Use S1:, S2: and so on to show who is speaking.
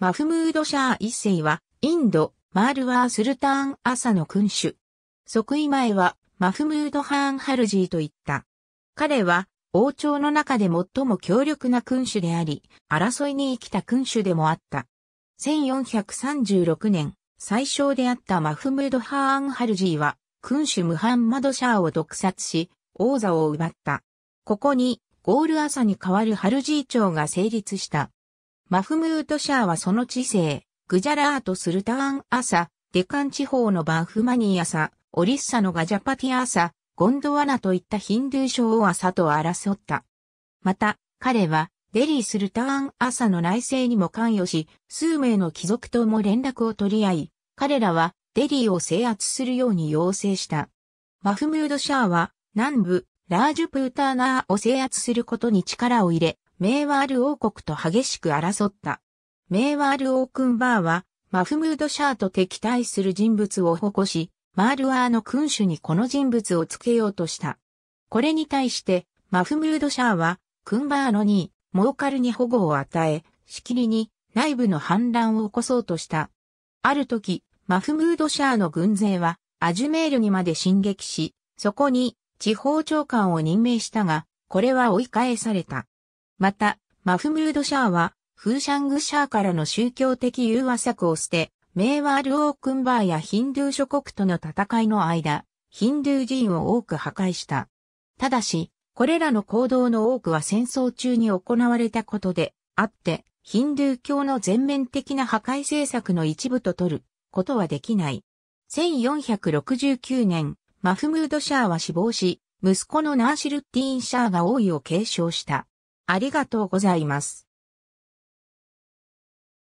S1: マフムード・シャー一世は、インド、マールワー・スルターン・アサの君
S2: 主。即位前は、マフムード・ハーン・ハルジーと言った。彼は、王朝の中で最も強力な君主であり、争いに生きた君主でもあった。1436年、最小であったマフムード・ハーン・ハルジーは、君主ムハンマド・シャーを毒殺し、王座を奪った。ここに、ゴール・アサに代わるハルジー朝が成立した。マフムートシャーはその知性、グジャラートスルターン朝、デカン地方のバンフマニーアサ、オリッサのガジャパティアサ、ゴンドワナといったヒンドゥーーを朝と争った。また、彼は、デリースルターン朝の内政にも関与し、数名の貴族とも連絡を取り合い、彼らはデリーを制圧するように要請した。マフムード・シャーは、南部、ラージュプーターナーを制圧することに力を入れ、メーワール王国と激しく争った。メーワール王君バーは、マフムード・シャーと敵対する人物を起こし、マールワーの君主にこの人物をつけようとした。これに対して、マフムード・シャーは、クンバーのに、モーカルに保護を与え、しきりに内部の反乱を起こそうとした。ある時、マフムード・シャーの軍勢は、アジュメールにまで進撃し、そこに地方長官を任命したが、これは追い返された。また、マフムード・シャーは、フーシャング・シャーからの宗教的融和策を捨て、メーワール・オークンバーやヒンドゥー諸国との戦いの間、ヒンドゥー人を多く破壊した。ただし、これらの行動の多くは戦争中に行われたことであって、ヒンドゥー教の全面的な破壊政策の一部と取ることはできない。1469年、マフムード・シャーは死亡し、息子のナーシルッティーン・シャーが王
S1: 位を継承した。ありがとうございます。